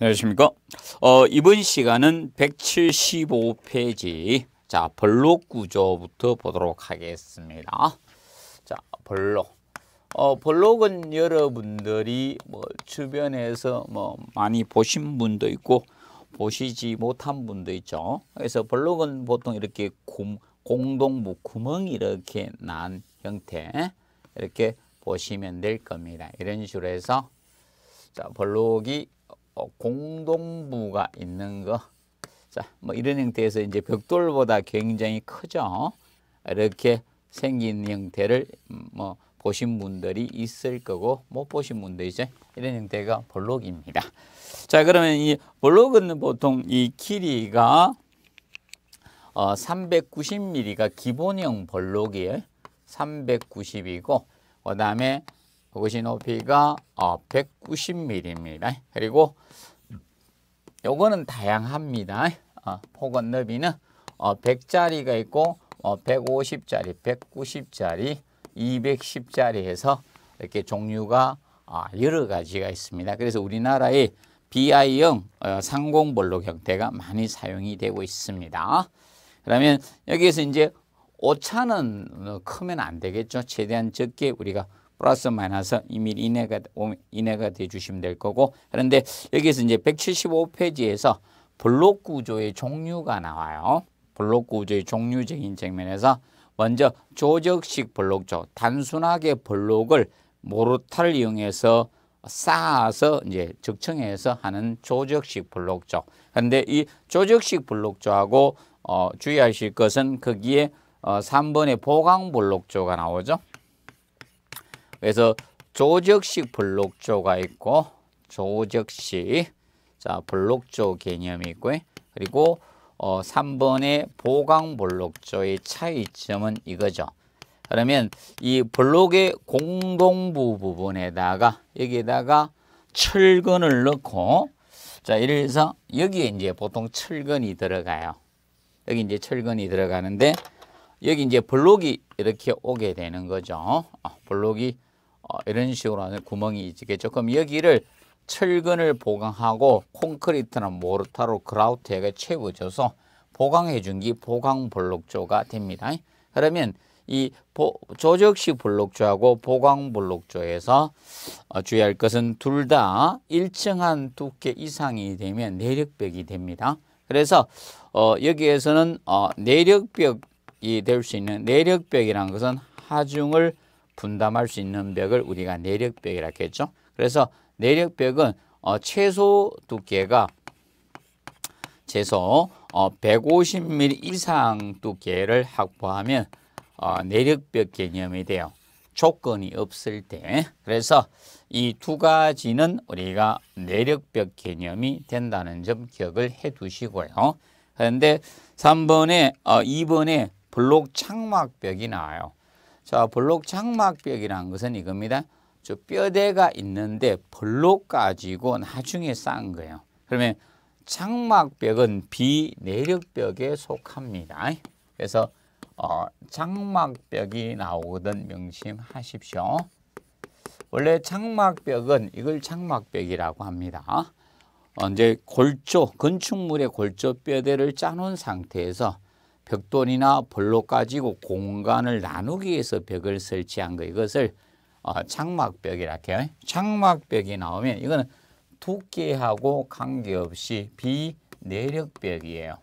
네, 안녕하십니까. 어, 이번 시간은 175페이지. 자, 블록 구조부터 보도록 하겠습니다. 자, 블록. 어, 블록은 여러분들이 뭐 주변에서 뭐 많이 보신 분도 있고 보시지 못한 분도 있죠. 그래서 블록은 보통 이렇게 공, 공동부 구멍이 이렇게 난 형태 이렇게 보시면 될 겁니다. 이런 식으로 해서 자, 블록이 어, 공동부가 있는 거. 자, 뭐 이런 형태에서 이제 벽돌보다 굉장히 크죠. 이렇게 생긴 형태를 음, 뭐 보신 분들이 있을 거고 못 보신 분들이죠. 이런 형태가 볼록입니다. 자, 그러면 이 볼록은 보통 이 길이가 어, 390mm가 기본형 볼록이에요. 390이고 그다음에 그것이 높이가 190mm입니다. 그리고 요거는 다양합니다. 폭은 어, 너비는 100짜리가 어, 있고 150짜리, 190짜리, 210짜리 해서 이렇게 종류가 어, 여러 가지가 있습니다. 그래서 우리나라의 BI형 상공볼록 형태가 많이 사용이 되고 있습니다. 그러면 여기에서 이제 오차는 크면 안 되겠죠. 최대한 적게 우리가 플러스 마이너스 2mm 이내가 이내가 돼 주시면 될 거고 그런데 여기서 에 이제 175페이지에서 블록 구조의 종류가 나와요. 블록 구조의 종류적인 측면에서 먼저 조적식 블록조 단순하게 블록을 모르타를 이용해서 쌓아서 이제 적층에서 하는 조적식 블록조. 그런데 이 조적식 블록조하고 어, 주의하실 것은 거기에 어, 3번의 보강 블록조가 나오죠. 그래서 조적식 블록조가 있고 조적식 자 블록조 개념이 있고 그리고 어, 3번의 보강 블록조의 차이점은 이거죠. 그러면 이 블록의 공동부 부분에다가 여기에다가 철근을 넣고 자 예를 들어서 여기에 이제 보통 철근이 들어가요. 여기 이제 철근이 들어가는데 여기 이제 블록이 이렇게 오게 되는 거죠. 어, 블록이 어, 이런 식으로 하는 구멍이 이겠죠 그럼 여기를 철근을 보강하고 콘크리트나 모르타로 그라우트액을 채워줘서 보강해 준 게 보강 블록조가 됩니다. 그러면 이 조적식 블록조하고 보강 블록조에서 어, 주의할 것은 둘 다 일정한 두께 이상이 되면 내력벽이 됩니다. 그래서 어, 여기에서는 내력벽이 될 수 있는 내력벽이라는 것은 하중을 분담할 수 있는 벽을 우리가 내력벽이라고 했죠. 그래서 내력벽은 어, 최소 두께가 최소 어, 150mm 이상 두께를 확보하면 어, 내력벽 개념이 돼요. 조건이 없을 때. 그래서 이 두 가지는 우리가 내력벽 개념이 된다는 점 기억을 해 두시고요. 그런데 3번에, 어, 2번에 블록 창막벽이 나와요. 자, 볼록 장막벽이라는 것은 이겁니다. 저 뼈대가 있는데 볼록 가지고 나중에 쌓은 거예요. 그러면 장막벽은 비내력벽에 속합니다. 그래서 어, 장막벽이 나오거든 명심하십시오. 원래 장막벽은 이걸 장막벽이라고 합니다. 어, 이제 골조, 건축물의 골조 뼈대를 짜놓은 상태에서 벽돌이나 벌로 가지고 공간을 나누기 위해서 벽을 설치한 거 이것을 장막벽이라 어, 해요. 장막벽이 나오면 이거는 두께하고 관계없이 비내력벽이에요.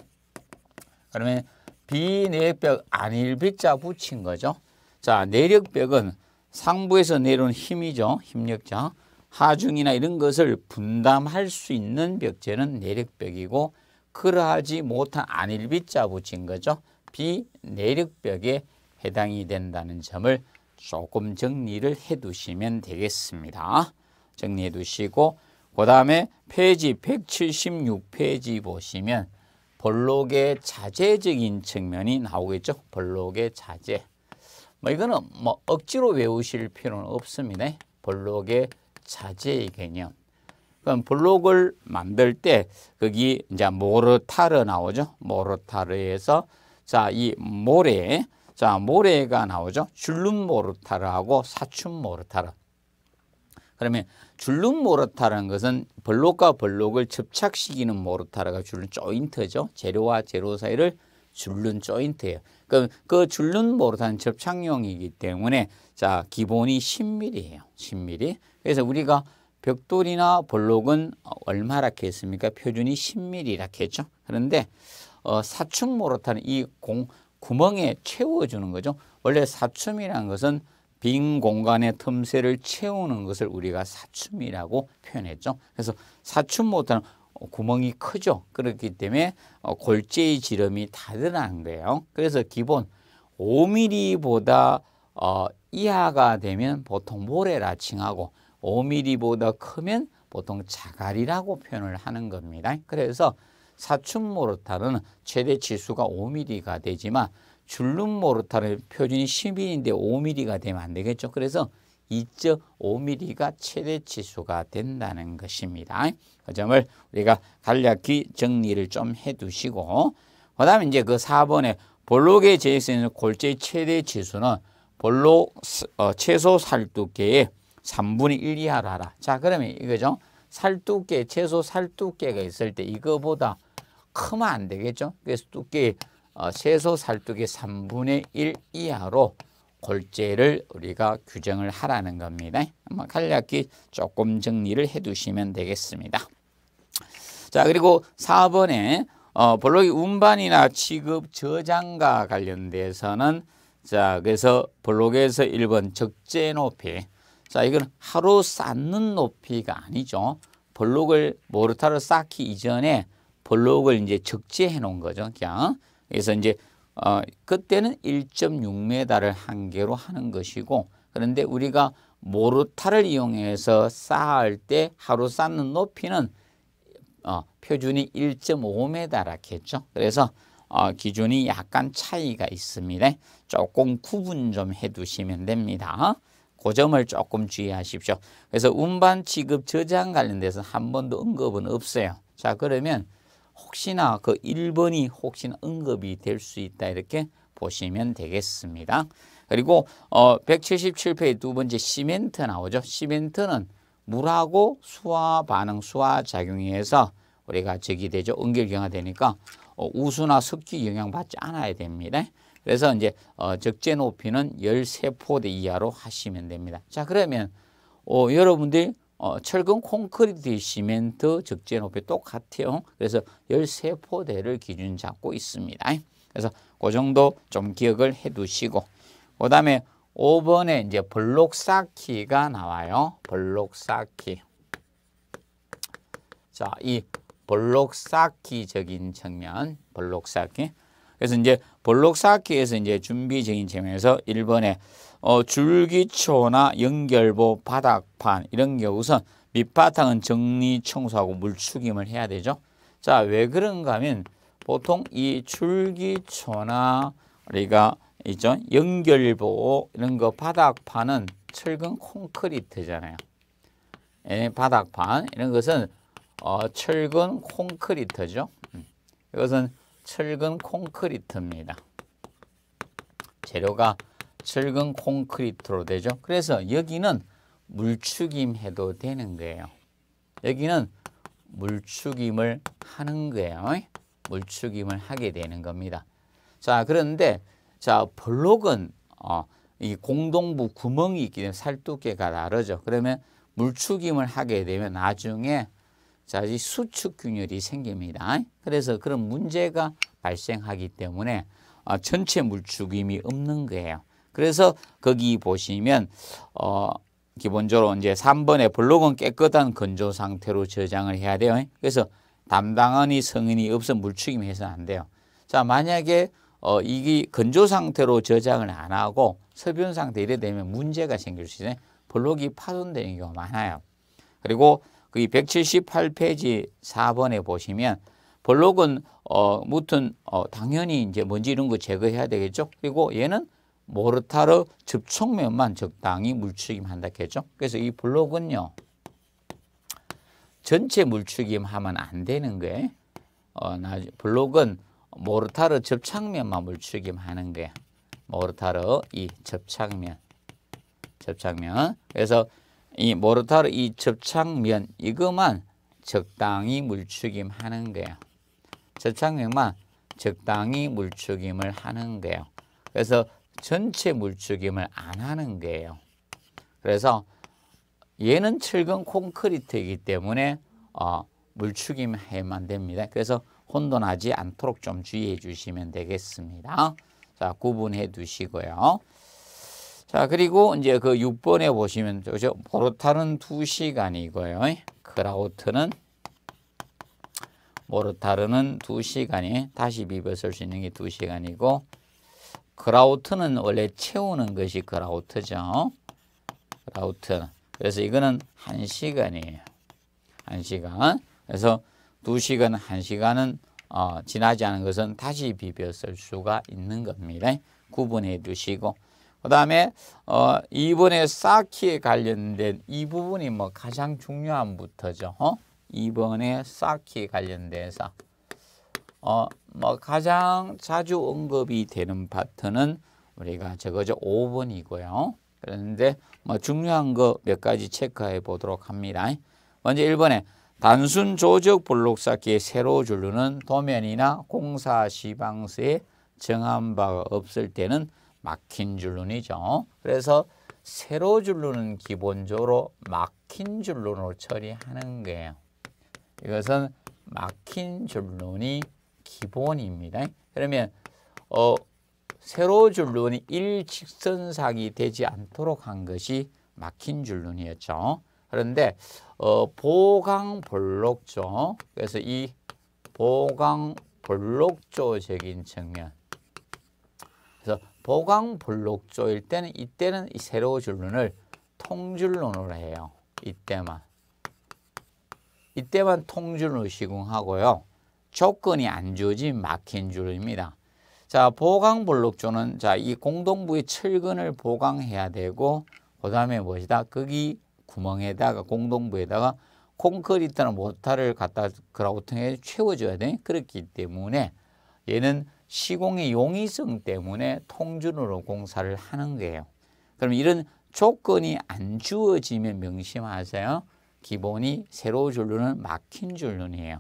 그러면 비내력벽 안일백자 붙인 거죠. 자 내력벽은 상부에서 내려온 힘이죠. 힘력자. 하중이나 이런 것을 분담할 수 있는 벽체는 내력벽이고 그러하지 못한 안일비자 붙인 거죠. 비내력벽에 해당이 된다는 점을 조금 정리를 해두시면 되겠습니다. 정리해 두시고 그 다음에 페이지 176페이지 보시면 볼록의 자제적인 측면이 나오겠죠. 볼록의 자제. 뭐 이거는 뭐 억지로 외우실 필요는 없습니다. 볼록의 자제의 개념. 그럼 그러니까 블록을 만들 때 거기 이제 모르타르 나오죠. 모르타르에서 자 이 모래 자 모래가 나오죠. 줄눈 모르타르하고 사춘 모르타르. 그러면 줄눈 모르타르는 것은 블록과 블록을 접착시키는 모르타르가 줄눈 조인트죠. 재료와 재료 사이를 줄눈 조인트예요. 그, 그 줄눈 모르타르는 접착용이기 때문에 자 기본이 10mm예요. 10mm. 그래서 우리가 벽돌이나 볼록은 어, 얼마 이렇 했습니까? 표준이 10mm 이렇 했죠. 그런데 어, 사춤 모로타는 이 공, 구멍에 채워주는 거죠. 원래 사춤이라는 것은 빈 공간의 틈새를 채우는 것을 우리가 사춤이라고 표현했죠. 그래서 사춤 모로타는 어, 구멍이 크죠. 그렇기 때문에 어, 골재의 지름이 다 드러난 거예요. 그래서 기본 5mm보다 어, 이하가 되면 보통 모래라 칭하고 5mm보다 크면 보통 자갈이라고 표현을 하는 겁니다. 그래서 사축 모르타는 최대 치수가 5mm가 되지만 줄눈 모르타는 표준이 10mm인데 5mm가 되면 안 되겠죠. 그래서 2.5mm가 최대 치수가 된다는 것입니다. 그 점을 우리가 간략히 정리를 좀 해두시고 그 다음에 이제 그 4번에 볼록에 제시되는 골재 최대 치수는 볼록 어, 최소 살두께의 3분의 1 이하로 하라. 자, 그러면 이거죠. 살두께, 최소 살두께가 있을 때 이거보다 크면 안 되겠죠. 그래서 두께, 어, 최소 살두께 3분의 1 이하로 골재를 우리가 규정을 하라는 겁니다. 아마 간략히 조금 정리를 해 두시면 되겠습니다. 자, 그리고 4번에 어, 블록이 운반이나 취급 저장과 관련돼서는 자, 그래서 블록에서 1번 적재 높이 자, 이건 하루 쌓는 높이가 아니죠. 블록을 모르타를 쌓기 이전에 블록을 이제 적재해 놓은 거죠. 그냥. 그래서 이제 어, 그때는 1.6m를 한계로 하는 것이고 그런데 우리가 모르타를 이용해서 쌓을 때 하루 쌓는 높이는 어, 표준이 1.5m라 했죠. 그래서 어, 기준이 약간 차이가 있습니다. 조금 구분 좀 해두시면 됩니다. 그 점을 조금 주의하십시오. 그래서 운반 취급 저장 관련돼서 한 번도 언급은 없어요. 자 그러면 혹시나 그 1번이 혹시나 언급이 될 수 있다 이렇게 보시면 되겠습니다. 그리고 어 177페이지 두 번째 시멘트 나오죠. 시멘트는 물하고 수화 반응, 수화 작용에 의해서 우리가 저기 되죠. 응결경화 되니까 어, 우수나 습기 영향받지 않아야 됩니다. 그래서 이제 어, 적재 높이는 13포대 이하로 하시면 됩니다. 자 그러면 어, 여러분들 어, 철근 콘크리트 시멘트 적재 높이 똑같아요. 그래서 13포대를 기준 잡고 있습니다. 그래서 그 정도 좀 기억을 해 두시고 그 다음에 5번에 이제 블록 쌓기가 나와요. 블록 쌓기. 자, 이 블록 쌓기적인 측면, 블록 쌓기. 그래서 이제 볼록 쌓기에서 이제 준비적인 점에서 1번에 어, 줄기초나 연결보, 바닥판 이런 경우 우선 밑바탕은 정리 청소하고 물축임을 해야 되죠. 자, 왜 그런가 하면 보통 이 줄기초나 우리가 있죠. 연결보 이런 거 바닥판은 철근 콘크리트잖아요. 예, 바닥판 이런 것은 어, 철근 콘크리트죠. 음. 이것은 철근 콘크리트입니다. 재료가 철근 콘크리트로 되죠. 그래서 여기는 물축임 해도 되는 거예요. 여기는 물축임을 하는 거예요. 물축임을 하게 되는 겁니다. 자, 그런데 자, 블록은 어, 이 공동부 구멍이 있기 때문에 살두께가 다르죠. 그러면 물축임을 하게 되면 나중에 자, 이 수축 균열이 생깁니다. 그래서 그런 문제가 발생하기 때문에 어, 전체 물축임이 없는 거예요. 그래서 거기 보시면 어 기본적으로 이제 3번에 블록은 깨끗한 건조 상태로 저장을 해야 돼요. 그래서 담당원이 성인이 없어 물축임 해서안 돼요. 자, 만약에 어 이게 건조 상태로 저장을 안 하고 섭연 상태 이래 되면 문제가 생길 수 있어요. 블록이 파손되는 경우가 많아요. 그리고 그 178페이지 4번에 보시면 블록은 어 무튼 어 당연히 이제 먼지 이런 거 제거해야 되겠죠. 그리고 얘는 모르타르 접촉면만 적당히 물축임한다 했죠. 그래서 이 블록은요. 전체 물축임하면 안 되는 거예요. 어, 블록은 모르타르 접착면만 물축임하는 거야. 모르타르 이 접착면. 접착면. 그래서 이 모르타르 이 접착면 이것만 적당히 물추김하는 거예요. 접착면만 적당히 물축임을 하는 거예요. 그래서 전체 물축임을 안 하는 거예요. 그래서 얘는 철근 콘크리트이기 때문에 어, 물축임 해만 됩니다. 그래서 혼돈하지 않도록 좀 주의해 주시면 되겠습니다. 자, 구분해 두시고요. 자, 그리고 이제 그 6번에 보시면 그죠? 모르타는 2시간이고요. 크라우트는 모르타르는 2시간이 다시 비벼 쓸수 있는 게 2시간이고 크라우트는 원래 채우는 것이 크라우트죠. 크라우트. 그래서 이거는 1시간이에요. 1시간. 그래서 2시간, 1시간은 어, 지나지 않은 것은 다시 비벼 쓸 수가 있는 겁니다. 구분해 두시고 그 다음에 어, 이번에 쌓기에 관련된 이 부분이 뭐 가장 중요한 부터죠. 어? 이번에 쌓기에 관련돼서 어, 뭐 가장 자주 언급이 되는 파트는 우리가 저거죠. 5번이고요. 그런데 뭐 중요한 거 몇 가지 체크해 보도록 합니다. 먼저 1번에 단순 조적 블록 쌓기의 세로 줄루는 도면이나 공사 시방서에 정한 바가 없을 때는 막힌 줄눈이죠. 그래서 세로 줄눈은 기본적으로 막힌 줄눈으로 처리하는 거예요. 이것은 막힌 줄눈이 기본입니다. 그러면 어, 세로 줄눈이 일직선상이 되지 않도록 한 것이 막힌 줄눈이었죠. 그런데 어, 보강 볼록조 그래서 이 보강 볼록조적인 측면 보강볼록조일 때는 이때는 이 세로 줄눈을 통줄눈으로 해요. 이때만. 이때만 통줄눈 시공하고요. 조건이 안 주어진 막힌 줄입니다. 자, 보강볼록조는 자, 이 공동부의 철근을 보강해야 되고 그 다음에 무엇이다? 거기 구멍에다가 공동부에다가 콘크리트나 모터를 갖다 그라우팅에 채워줘야 돼. 그렇기 때문에 얘는 시공의 용이성 때문에 통준으로 공사를 하는 거예요. 그럼 이런 조건이 안 주어지면 명심하세요. 기본이 세로 줄눈은 막힌 줄눈이에요.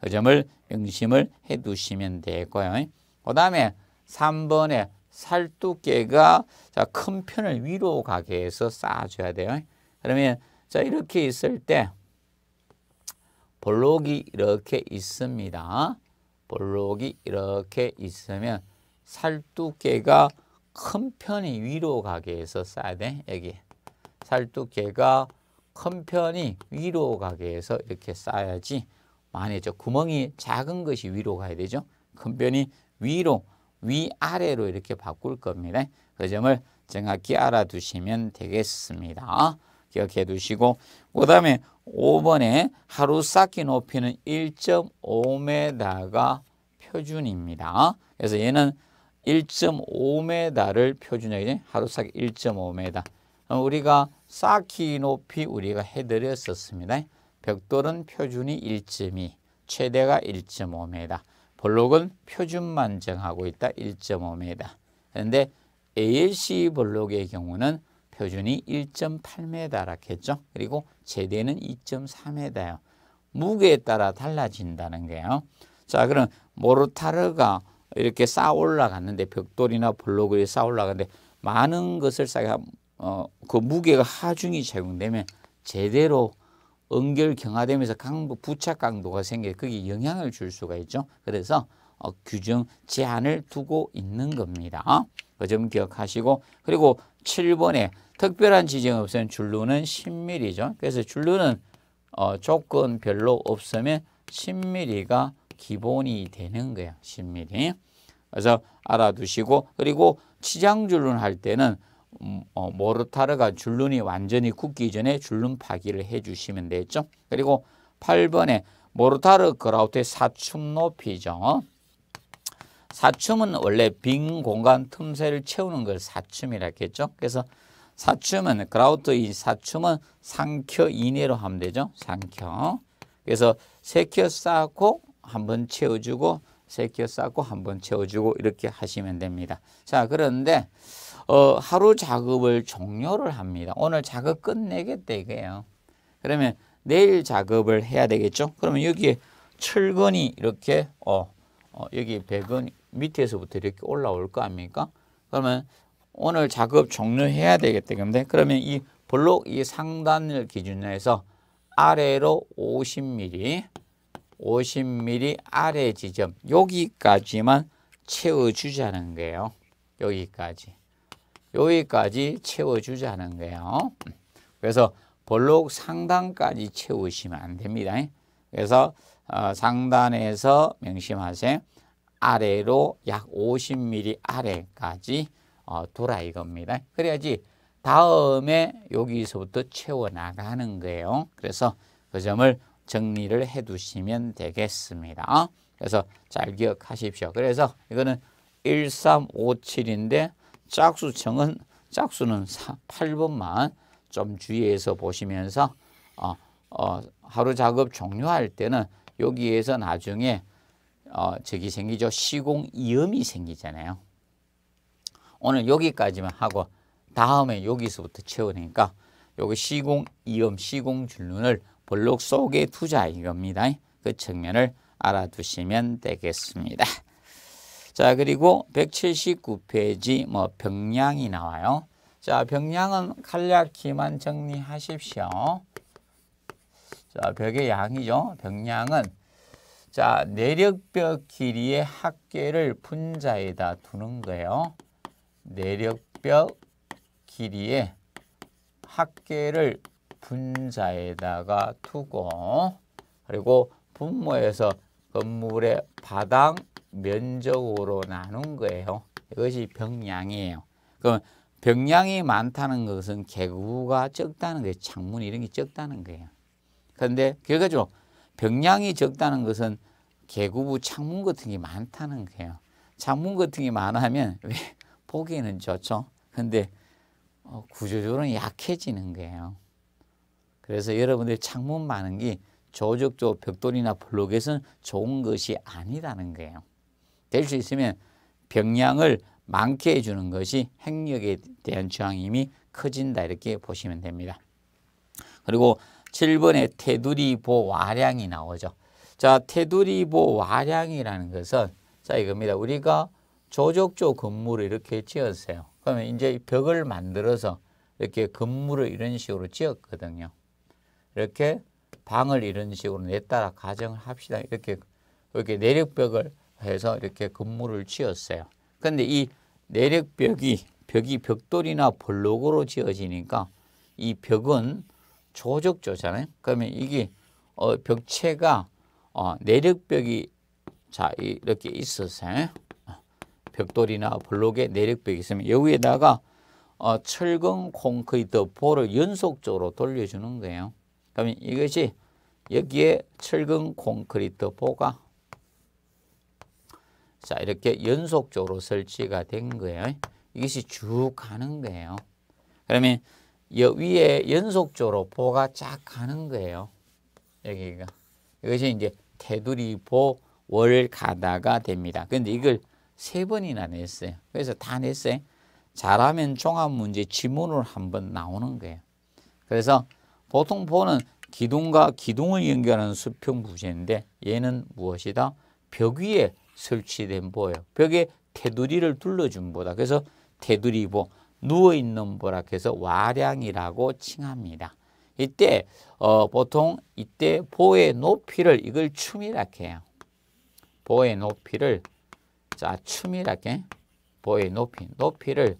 그 점을 명심을 해 두시면 되고요. 그 다음에 3번에 살두께가 큰 편을 위로 가게 해서 쌓아줘야 돼요. 그러면 자 이렇게 있을 때 볼록이 이렇게 있습니다. 볼록이 이렇게 있으면 살두개가큰 편이 위로 가게 해서 써야 돼. 여기 살두개가큰 편이 위로 가게 해서 이렇게 쌓아야지 만약에 저 구멍이 작은 것이 위로 가야 되죠. 큰 편이 위로 위아래로 이렇게 바꿀 겁니다. 그 점을 정확히 알아두시면 되겠습니다. 기억해 두시고 그 다음에 5번에 하루 쌓기 높이는 1.5m가 표준입니다. 그래서 얘는 1.5m를 표준이지 하루 쌓기 1.5m. 우리가 쌓기 높이 우리가 해드렸었습니다. 벽돌은 표준이 1.2, 최대가 1.5m. 블록은 표준만 정하고 있다 1.5m. 그런데 ALC 블록의 경우는 표준이 1.8m라 했죠. 그리고 제대는 2.3m예요. 무게에 따라 달라진다는 거예요. 자, 그럼 모르타르가 이렇게 쌓아 올라갔는데 벽돌이나 블록에 쌓아 올라가는데 많은 것을 쌓여 어, 그 무게가 하중이 작용되면 제대로 응결 경화되면서 강도 부착 강도가 생겨 그게 영향을 줄 수가 있죠. 그래서 어, 규정 제한을 두고 있는 겁니다. 어? 그 그점 기억하시고 그리고 7번에 특별한 지정이 없으면 줄루는 10mm죠. 그래서 줄루는 어, 조건 별로 없으면 10mm가 기본이 되는 거예요. 10mm. 그래서 알아두시고 그리고 치장줄눈 할 때는 음, 어, 모르타르가 줄눈이 완전히 굳기 전에 줄눈 파기를 해주시면 되겠죠. 그리고 8번에 모르타르 그라우트의 사춤 높이죠. 사춤은 원래 빈 공간 틈새를 채우는 걸 사춤이라 했죠. 겠 그래서 사춤은 그라우트 이 사춤은 상켜 이내로 하면 되죠. 상켜. 그래서 세켜 쌓고 한번 채워주고 세켜 쌓고 한번 채워주고 이렇게 하시면 됩니다. 자 그런데 어, 하루 작업을 종료를 합니다. 오늘 작업 끝내겠다 이거예요. 그러면 내일 작업을 해야 되겠죠. 그러면 여기에 철근이 이렇게 어, 어 여기 백은 밑에서부터 이렇게 올라올 거 아닙니까? 그러면 오늘 작업 종료해야 되겠다. 근데 그러면 이 블록 이 상단을 기준으로 해서 아래로 50mm, 50mm 아래 지점 여기까지만 채워주자는 거예요. 여기까지. 여기까지 채워주자는 거예요. 그래서 볼록 상단까지 채우시면 안 됩니다. 그래서 어, 상단에서 명심하세요. 아래로 약 50mm 아래까지 어, 두라 이겁니다. 그래야지 다음에 여기서부터 채워나가는 거예요. 그래서 그 점을 정리를 해 두시면 되겠습니다. 그래서 잘 기억하십시오. 그래서 이거는 1357인데 짝수청은 짝수는 8번만 좀 주의해서 보시면서 어, 어, 하루 작업 종료할 때는 여기에서 나중에 어, 저기 생기죠. 시공 이음이 생기잖아요. 오늘 여기까지만 하고 다음에 여기서부터 채우니까 여기 시공 이음 시공 줄눈을 볼록 속에 투자 이겁니다. 그 측면을 알아두시면 되겠습니다. 자 그리고 179페이지 뭐 병량이 나와요. 자 병량은 간략히만 정리하십시오. 자 벽의 양이죠. 병량은 자 내력벽 길이의 합계를 분자에다 두는 거예요. 내력벽 길이의 합계를 분자에다가 두고 그리고 분모에서 건물의 바닥 면적으로 나눈 거예요. 이것이 병량이에요. 그럼 병량이 많다는 것은 개구가 적다는 거예요. 창문 이런 게 적다는 거예요. 그런데 결과적 병량이 적다는 것은 개구부 창문 같은 게 많다는 거예요. 창문 같은 게 많으면 왜 보기에는 좋죠. 근데 어, 구조적으로 약해지는 거예요. 그래서 여러분들 창문 많은 게 조적조 벽돌이나 블록에서는 좋은 것이 아니라는 거예요. 될 수 있으면 병량을 많게 해주는 것이 행력에 대한 저항임이 커진다 이렇게 보시면 됩니다. 그리고 7번에 테두리보 와량이 나오죠. 자, 테두리보 와량이라는 것은 자 이겁니다. 우리가 조족조 건물을 이렇게 지었어요. 그러면 이제 벽을 만들어서 이렇게 건물을 이런 식으로 지었거든요. 이렇게 방을 이런 식으로 냈다라 가정을 합시다. 이렇게 이렇게 내력벽을 해서 이렇게 건물을 지었어요. 근데 이 내력벽이 벽이 벽돌이나 블록으로 지어지니까 이 벽은 조적조잖아요. 그러면 이게 어, 벽체가 어, 내력벽이 자 이렇게 있었어요. 벽돌이나 블록의 내력벽이 있으면 여기에다가 어, 철근 콘크리트 볼을 연속적으로 돌려주는 거예요. 그러면 이것이 여기에 철근 콘크리트 보가 자 이렇게 연속적으로 설치가 된 거예요. 이것이 쭉 가는 거예요. 그러면 여 위에 연속적으로 보가 쫙 가는 거예요. 여기가 이것이 이제 테두리 보 월 가다가 됩니다. 그런데 이걸 세 번이나 냈어요. 그래서 다 냈어요. 잘하면 종합문제 지문을한번 나오는 거예요. 그래서 보통 보는 기둥과 기둥을 연결하는 수평부재인데 얘는 무엇이다? 벽 위에 설치된 보예요. 벽에 테두리를 둘러준 보다. 그래서 테두리보, 누워있는 보라 해서 와량이라고 칭합니다. 이때 어, 보통 이때 보의 높이를 이걸 춤이라 해요. 보의 높이를 자, 춤이랄게. 보의 높이. 높이를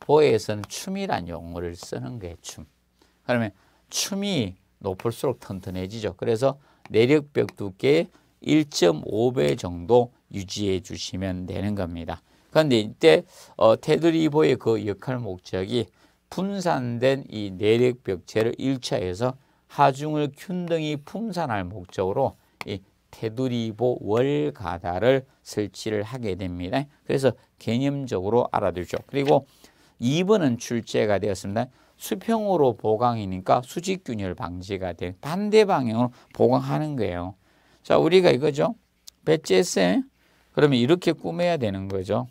보에서는 춤이란 용어를 쓰는 게 춤. 그러면 춤이 높을수록 튼튼해지죠. 그래서 내력벽 두께 1.5배 정도 유지해 주시면 되는 겁니다. 그런데 이때 어, 테드리보의 그 역할 목적이 분산된 이 내력벽체를 일차해서 하중을 균등히 분산할 목적으로 테두리보 월가다를 설치를 하게 됩니다. 그래서 개념적으로 알아두죠. 그리고 2번은 출제가 되었습니다. 수평으로 보강이니까 수직균열 방지가 된 반대 방향으로 보강하는 거예요. 자, 우리가 이거죠. 배째쌤. 그러면 이렇게 꾸며야 되는 거죠.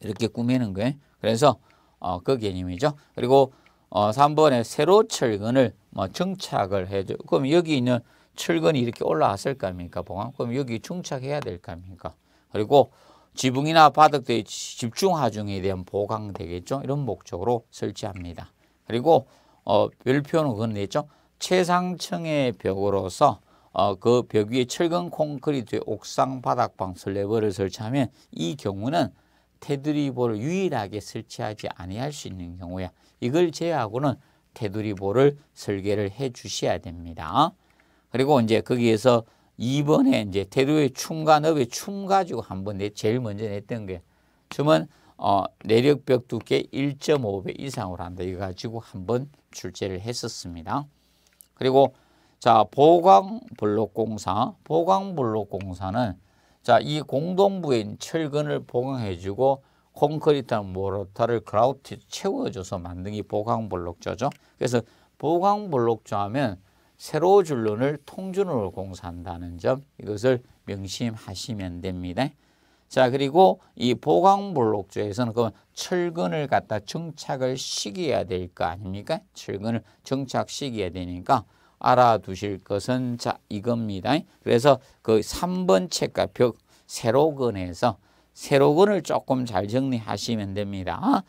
이렇게 꾸미는 거예요. 그래서 어, 그 개념이죠. 그리고 어, 3번에 세로 철근을 뭐 정착을 해줘. 그럼 여기 있는 철근이 이렇게 올라왔을 거니까 봉황. 그 여기 중착해야 될거니까 그리고 지붕이나 바닥의 집중하중에 대한 보강 되겠죠. 이런 목적으로 설치합니다. 그리고 어, 별표는 건 되죠. 최상층의 벽으로서 어, 그벽 위에 철근 콘크리트의 옥상 바닥방 슬래버를 설치하면 이 경우는 테두리볼을 유일하게 설치하지 아니할 수 있는 경우야. 이걸 제외하고는 테두리볼을 설계를 해 주셔야 됩니다. 그리고 이제 거기에서 이번에 이제 태도의 충간업의춤 가지고 한번 내 제일 먼저 냈던 게 춤은 어, 내력벽 두께 1.5배 이상으로 한다. 이거 가지고 한번 출제를 했었습니다. 그리고 자 보강블록공사, 보강블록공사는 자 이 공동부인 철근을 보강해주고 콘크리트나 모로타를 크라우트 채워줘서 만든 게 보강블록조죠. 그래서 보강블록조 하면 세로 줄론을 통준으로 공사한다는 점 이것을 명심하시면 됩니다. 자 그리고 이 보강블록조에서는 그 철근을 갖다 정착을 시켜야 될 거 아닙니까? 철근을 정착시켜야 되니까 알아두실 것은 자 이겁니다. 그래서 그 3번 책과 벽 세로근에서 세로근을 조금 잘 정리하시면 됩니다.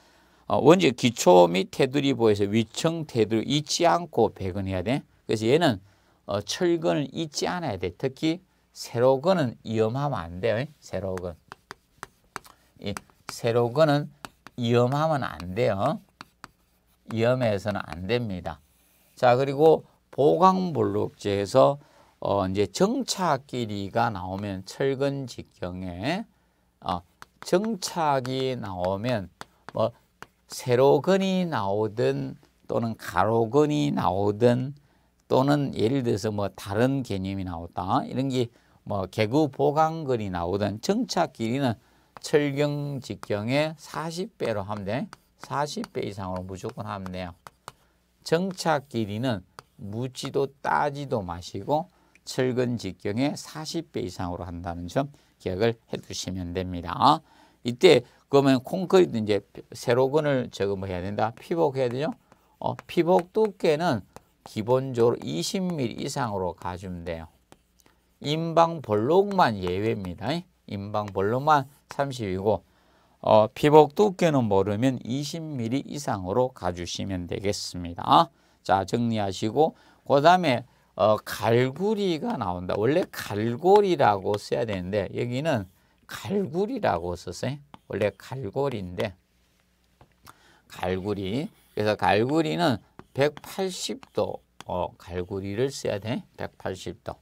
어, 먼저 기초 및 테두리 보에서 위층 테두리 잊지 않고 배근해야 돼. 그래서 얘는 어, 철근을 잊지 않아야 돼. 특히 세로근은 위험하면 안 돼요. 세로근. 이 세로근은 위험하면 안 돼요. 위험해서는 안 됩니다. 자, 그리고 보강볼록제에서 어, 이제 정착끼리가 나오면 철근 직경에 어, 정착이 나오면 뭐 세로근이 나오든 또는 가로근이 나오든 또는 예를 들어서 뭐 다른 개념이 나왔다 이런 게 뭐 개구 보강근이 나오던 정착 길이는 철경 직경의 40배로 하면 돼 40배 이상으로 무조건 하면 돼요 정착 길이는 묻지도 따지도 마시고 철근 직경의 40배 이상으로 한다는 점 기억을 해두시면 됩니다. 이때 그러면 콘크리트 이제 세로근을 저거 뭐 해야 된다. 피복해야 되죠. 어, 피복 두께는 기본적으로 20mm 이상으로 가주면 돼요. 인방 볼록만 예외입니다. 인방 볼록만 30이고 어, 피복 두께는 모르면 20mm 이상으로 가주시면 되겠습니다. 자 정리하시고 그 다음에 어, 갈구리가 나온다. 원래 갈고리라고 써야 되는데 여기는 갈구리라고 썼어요. 원래 갈고리인데 갈구리. 그래서 갈구리는 180도 어, 갈고리를 써야 돼. 180도.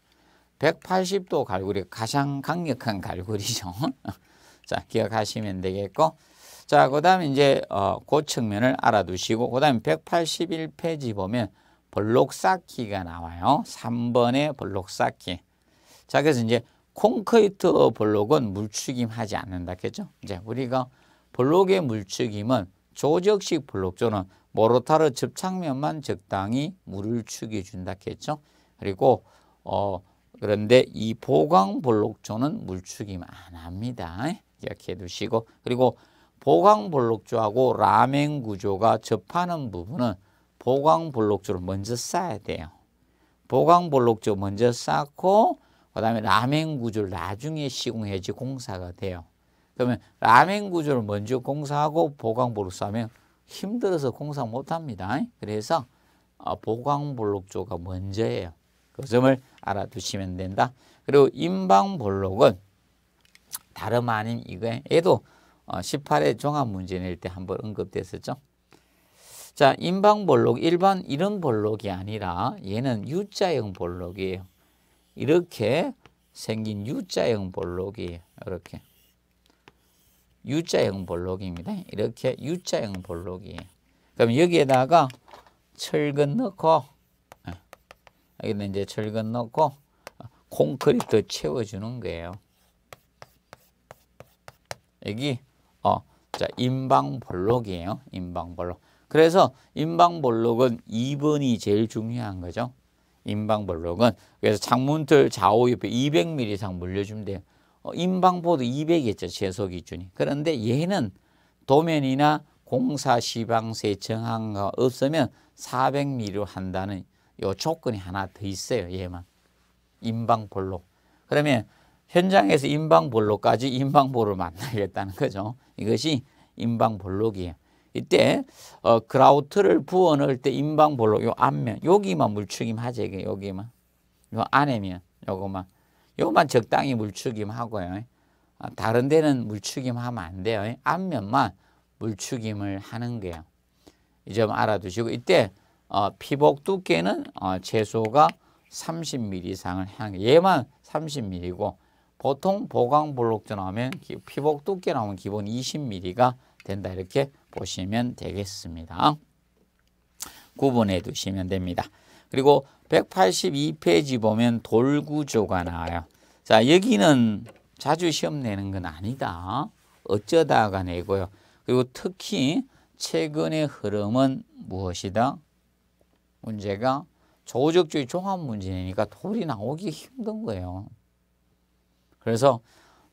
180도 갈고리 가장 강력한 갈고리죠. 자 기억하시면 되겠고 자 그다음에 이제 어, 그 측면을 알아두시고 그다음에 181페이지 보면 블록 쌓기가 나와요. 3번의 블록 쌓기. 자 그래서 이제 콘크리트 블록은 물축임하지 않는다 했죠. 이제 우리가 블록의 물축임은 조적식 블록조는 모로타르 접착면만 적당히 물을 축여 준다 했죠. 그리고 어 그런데 이 보강 볼록조는 물축임 안 합니다. 기억해 두시고 그리고 보강 볼록조하고 라멘 구조가 접하는 부분은 보강 볼록조를 먼저 쌓아야 돼요. 보강 볼록조 먼저 쌓고 그다음에 라멘 구조를 나중에 시공해야지 공사가 돼요. 그러면 라멘 구조를 먼저 공사하고 보강 볼록 쌓으면 힘들어서 공사 못합니다. 그래서 어, 보강볼록조가 먼저예요. 그 점을 알아두시면 된다. 그리고 인방볼록은 다름 아닌 이거에 도 18회 어, 종합문제 낼때 한번 언급됐었죠. 자, 인방볼록 일반 이런 볼록이 아니라 얘는 U자형 볼록이에요. 이렇게 생긴 U자형 볼록이에요. 이렇게. U자형 볼록입니다. 이렇게 U자형 볼록이에요. 그럼 여기에다가 철근 넣고 예, 여기다 이제 철근 넣고 콘크리트 채워주는 거예요. 여기 어, 자 인방 볼록이에요. 인방 볼록. 그래서 인방 볼록은 2번이 제일 중요한 거죠. 인방 볼록은 그래서 창문틀 좌우 옆에 200mm 이상 물려주면 돼요. 어, 인방보도 200이었죠. 최소 기준이. 그런데 얘는 도면이나 공사 시방세 정한가 없으면 400미로 한다는 요 조건이 하나 더 있어요. 얘만. 인방볼록. 그러면 현장에서 인방볼록까지 인방볼을 만나겠다는 거죠. 이것이 인방볼록이에요. 이때 어, 그라우트를 부어 넣을 때 인방볼록 요 앞면 여기만 물축임 하재 여기만 요 안에면 요거만 요것만 적당히 물축임하고요. 아, 다른 데는 물축임하면 안 돼요. 앞면만 물축임을 하는 거예요. 이 점 알아두시고 이때 어, 피복 두께는 어, 최소가 30mm 이상을 향해 얘만 30mm고 보통 보강 블록전 하면 피복 두께 나오면 기본 20mm가 된다 이렇게 보시면 되겠습니다. 구분해 두시면 됩니다. 그리고 182페이지 보면 돌구조가 나와요. 자, 여기는 자주 시험 내는 건 아니다. 어쩌다가 내고요. 그리고 특히 최근의 흐름은 무엇이다? 문제가 조적주의 종합문제니까 돌이 나오기 힘든 거예요. 그래서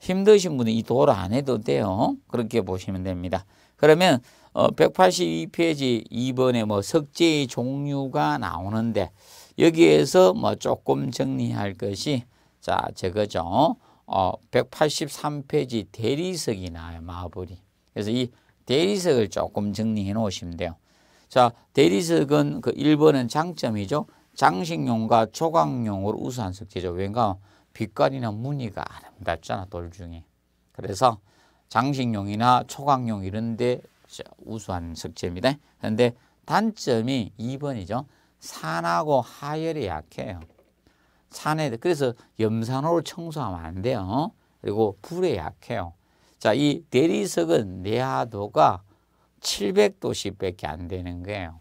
힘드신 분은 이 돌 안 해도 돼요. 그렇게 보시면 됩니다. 그러면 182페이지 어, 2번에 뭐 석재의 종류가 나오는데 여기에서 뭐 조금 정리할 것이 자 저거죠. 어, 183페이지 대리석이 나요 마블이. 그래서 이 대리석을 조금 정리해 놓으시면 돼요. 자 대리석은 그 1번은 장점이죠. 장식용과 초강용으로 우수한 석재죠. 왠가 빛깔이나 무늬가 아름답잖아 돌 중에. 그래서 장식용이나 초강용 이런 데 우수한 석재입니다. 그런데 단점이 2번이죠. 산하고 하열이 약해요. 산에 그래서 염산호를 청소하면 안 돼요. 그리고 불에 약해요. 자, 이 대리석은 내하도가 700도씨밖에 안 되는 거예요.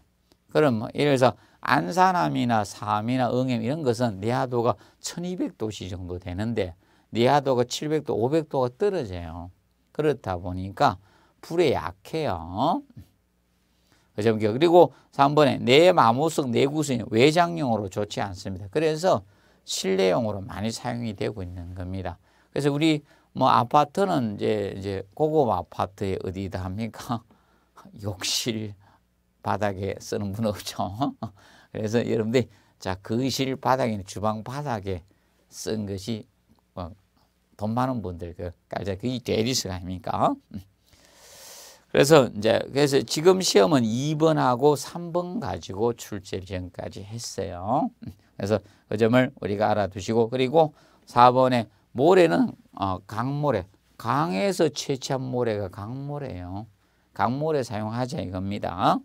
그럼 뭐 예를 들어서 안산암이나 사암이나 응염 이런 것은 내하도가 1200도씨 정도 되는데 내하도가 700도, 500도가 떨어져요. 그렇다 보니까 불에 약해요. 그죠? 그리고 3번에 내마모석 내구성이 외장용으로 좋지 않습니다. 그래서 실내용으로 많이 사용이 되고 있는 겁니다. 그래서 우리 뭐 아파트는 이제 이제 고급 아파트에 어디다 합니까? 욕실 바닥에 쓰는 분 없죠. 그래서 여러분들 자 거실 그 바닥이나 주방 바닥에 쓴 것이 뭐 돈 많은 분들 그 깔자 그게 대리수가 아닙니까? 그래서 이제 그래서 지금 시험은 2번하고 3번 가지고 출제 지금까지 했어요. 그래서 그 점을 우리가 알아두시고 그리고 4번에 모래는 어, 강모래 강에서 채취한 모래가 강모래예요. 강모래 사용하자 이겁니다.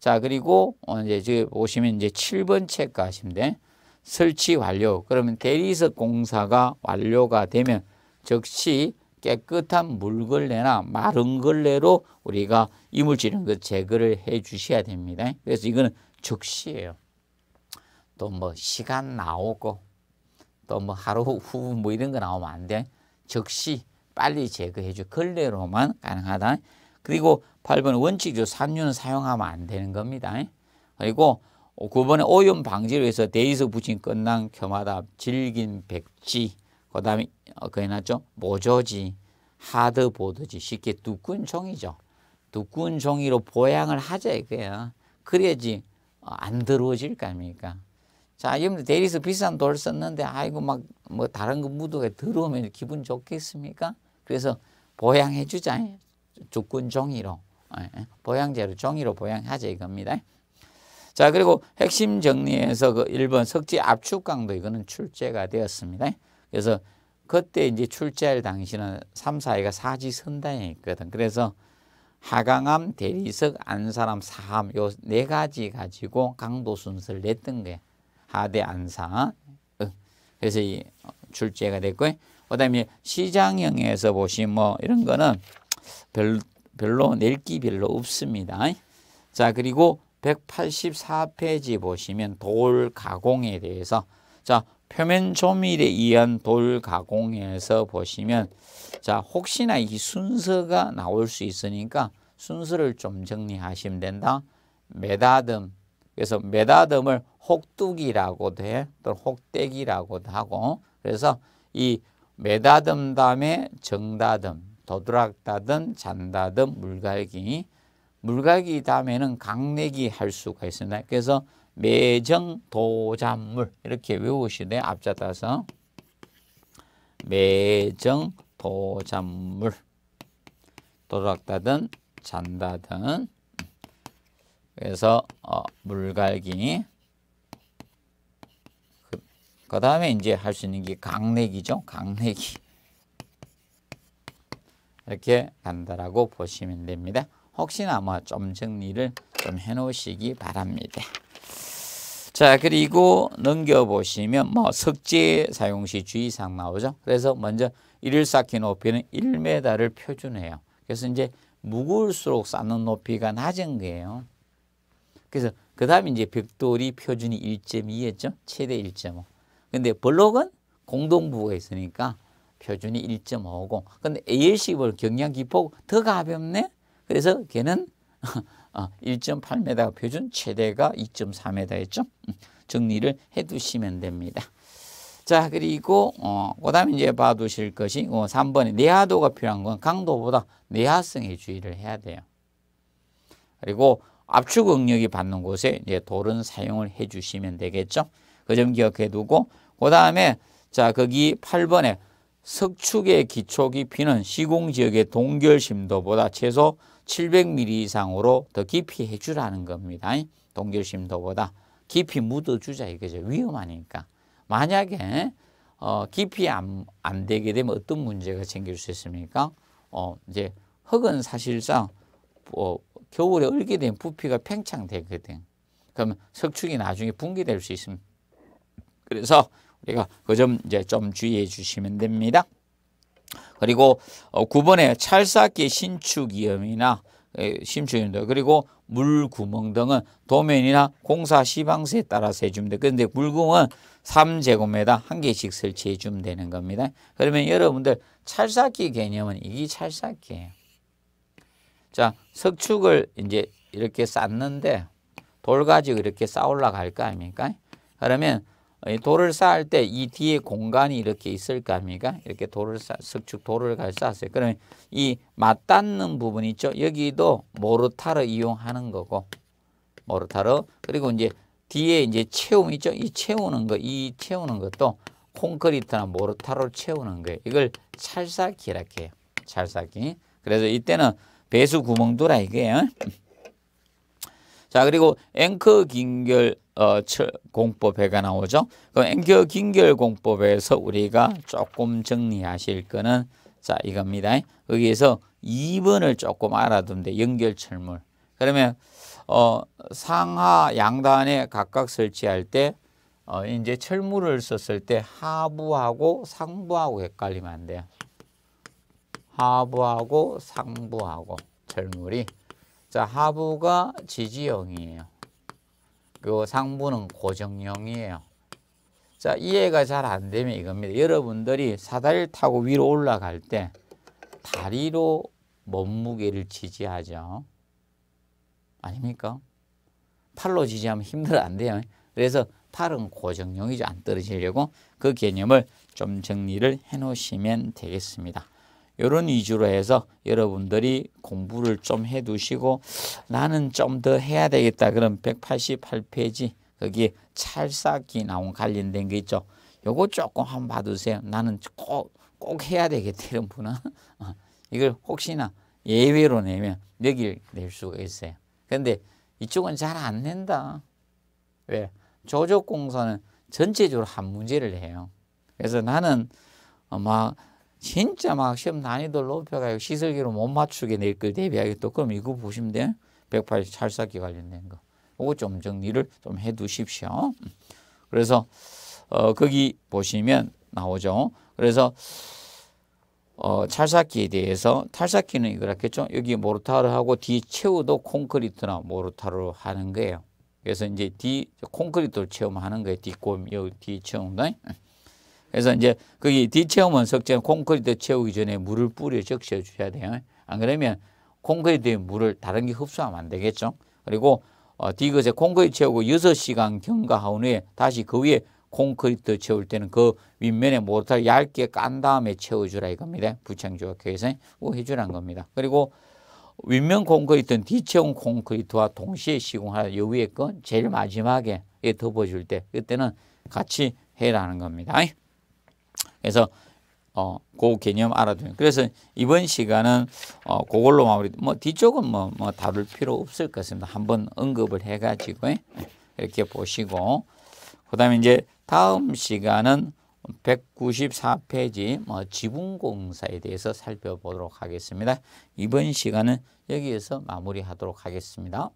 자 그리고 이제 보시면 이제 7번 책가 시면 돼. 설치 완료. 그러면 대리석 공사가 완료가 되면 즉시 깨끗한 물걸레나 마른 걸레로 우리가 이물질은 그 제거를 해 주셔야 됩니다. 그래서 이거는 즉시예요. 또 뭐 시간 나오고 또 뭐 하루 후 뭐 이런 거 나오면 안 돼. 즉시 빨리 제거해 주 걸레로만 가능하다. 그리고 8번 원칙적 산유는 사용하면 안 되는 겁니다. 그리고 9번에 오염 방지를 위해서 데이서 붙인 끝난 켜마다 질긴 백지 그 다음에 어, 그 해놨죠. 모조지, 하드보드지 쉽게 두꺼운 종이죠. 두꺼운 종이로 보양을 하자 이거예 그래야지 어, 안 더러워질 거 아닙니까? 자, 여러분들 대리석 비싼 돌 썼는데 아이고 막 뭐 다른 거 무더가 더러우면 기분 좋겠습니까? 그래서 보양해 주자. 두꺼운 종이로. 예, 예. 보양제로 종이로 보양하자 이겁니다. 자, 그리고 핵심 정리에서 그 1번 석지 압축 강도 이거는 출제가 되었습니다. 그래서 그때 이제 출제할 당시는 삼사회가 사지 선단에있거든 그래서 하강암, 대리석, 안사람, 사암 요네 가지 가지고 강도 순서를 냈던 게 하대 안사. 그래서 이 어, 출제가 됐고 요 그다음에 시장형에서 보시면 뭐 이런 거는 별, 별로 낼기 별로 없습니다. 자 그리고 184페이지 보시면 돌 가공에 대해서 자 표면 조밀에 의한 돌 가공해서 보시면 자 혹시나 이 순서가 나올 수 있으니까 순서를 좀 정리하시면 된다. 메다듬 그래서 메다듬을 혹두기라고도 해또 혹대기라고도 하고 그래서 이 메다듬 다음에 정다듬 도드락다듬 잔다듬 물갈기 물갈기 다음에는 강내기 할 수가 있습니다. 그래서 매정 도잔물 이렇게 외우시네 앞자 따서 매정 도잔물 도락다든 잔다든 그래서 어, 물갈기 그, 그 다음에 이제 할 수 있는 게 강내기죠 강내기 이렇게 간다라고 보시면 됩니다 혹시나 아마 좀 정리를 좀 해놓으시기 바랍니다. 자 그리고 넘겨보시면 뭐 석재 사용시 주의사항 나오죠. 그래서 먼저 일일 쌓기 높이는 1m를 표준해요. 그래서 이제 무거울수록 쌓는 높이가 낮은 거예요. 그래서 그 다음에 이제 벽돌이 표준이 1.2였죠. 최대 1.5. 근데 블록은 공동부가 있으니까 표준이 1.5고 근데 ALC 볼 경량 기폭 더 가볍네. 그래서 걔는 1.8m 아, 가 표준 최대가 2.4m였죠. 음, 정리를 해두시면 됩니다. 자 그리고 어, 그다음에 이제 봐두실 것이 어, 3번에 내하도가 필요한 건 강도보다 내하성에 주의를 해야 돼요. 그리고 압축 응력이 받는 곳에 이제 돌은 사용을 해주시면 되겠죠. 그 점 기억해두고 그다음에 자 거기 8번에 석축의 기초깊이는 시공 지역의 동결 심도보다 최소 700mm 이상으로 더 깊이 해주라는 겁니다. 동결심도보다 깊이 묻어주자 이거죠. 위험하니까. 만약에 어, 깊이 안, 안 되게 되면 어떤 문제가 생길 수 있습니까? 어, 이제 흙은 사실상 어, 겨울에 얼게 된 부피가 팽창되거든. 그러 석축이 나중에 붕괴될 수 있습니다. 그래서 우리가 그 점 이제 좀 주의해 주시면 됩니다. 그리고 9번에 어, 찰싹기 신축이험이나심축입니다 그리고 물구멍 등은 도면이나 공사 시방세에 따라 서 해줍니다. 그런데 물구멍은 3제곱미터 한 개씩 설치해 주면 되는 겁니다. 그러면 여러분들 찰싹기 개념은 이게 찰싹기예요. 자, 석축을 이제 이렇게 쌓는데 돌 가지고 이렇게 쌓으려고 할거 아닙니까? 그러면 어, 돌을 쌓을 때 이 뒤에 공간이 이렇게 있을 거 아닙니까? 이렇게 돌을 쌓, 석축 돌을 잘 쌓았어요. 그러면 이 맞닿는 부분 있죠? 여기도 모르타를 이용하는 거고 모르타로 그리고 이제 뒤에 이제 채움 있죠? 이 채우는 거, 이 채우는 것도 콘크리트나 모르타로 채우는 거예요. 이걸 찰싹기라 해요. 찰싹기. 그래서 이때는 배수 구멍 돌아 이게. 자 그리고 앵커 긴결 어, 공법회가 나오죠. 그럼 앵겨 긴결 공법에서 우리가 조금 정리하실 거는 자 이겁니다. 여기에서 2번을 조금 알아두면 돼. 연결철물. 그러면 어, 상하 양단에 각각 설치할 때 어, 이제 철물을 썼을 때 하부하고 상부하고 헷갈리면 안 돼요. 하부하고 상부하고 철물이 자 하부가 지지형이에요. 그 상부는 고정형이에요. 자, 이해가 잘 안 되면 이겁니다. 여러분들이 사다리를 타고 위로 올라갈 때 다리로 몸무게를 지지하죠. 아닙니까? 팔로 지지하면 힘들어 안 돼요. 그래서 팔은 고정형이죠. 안 떨어지려고 그 개념을 좀 정리를 해 놓으시면 되겠습니다. 이런 위주로 해서 여러분들이 공부를 좀 해두시고 나는 좀 더 해야 되겠다. 그럼 188페이지 거기에 찰싹이 나온 관련된 게 있죠. 요거 조금 한번 봐두세요. 나는 꼭, 꼭 해야 되겠다. 이런 분은 이걸 혹시나 예외로 내면 여길 낼 수가 있어요. 근데 이쪽은 잘 안 낸다. 왜? 조족공사는 전체적으로 한 문제를 해요. 그래서 나는 막 진짜 막 시험 난이도를 높여가지고 시설기로 못 맞추게 낼걸 대비하겠다. 그럼 이거 보시면 돼. 180 찰싹기 관련된 거. 그거 좀 정리를 좀 해 두십시오. 그래서 어, 거기 보시면 나오죠. 그래서 어, 찰싹기에 대해서 탈싹기는 이거라겠죠. 여기 모르타르하고 뒤 채우도 콘크리트나 모르타르 하는 거예요. 그래서 이제 뒤 콘크리트를 체험하는 거예요. 뒷곰 여기 뒤 채운다. 그래서 이제 거기 뒤채우면 석재 콘크리트 채우기 전에 물을 뿌려 적셔 주셔야 돼요. 안 그러면 콘크리트에 물을 다른 게 흡수하면 안 되겠죠. 그리고 어, 디귿에 콘크리트 채우고 여섯 시간 경과한 후에 다시 그 위에 콘크리트 채울 때는 그 윗면에 모터 를 얇게 깐 다음에 채워주라 이겁니다. 부창조각회에서 뭐 해주라는 겁니다. 그리고 윗면 콘크리트는 뒤채운 콘크리트와 동시에 시공할 하요 위에 건 제일 마지막에 덮어줄 때 그때는 같이 해라는 겁니다. 그래서 어, 그 개념 알아두면. 그래서 이번 시간은 어, 그걸로 마무리. 뭐 뒤쪽은 뭐, 뭐 다룰 필요 없을 것 같습니다. 한번 언급을 해가지고 예, 이렇게 보시고 그다음에 이제 다음 시간은 194페이지 뭐 지분공사에 대해서 살펴보도록 하겠습니다. 이번 시간은 여기에서 마무리하도록 하겠습니다.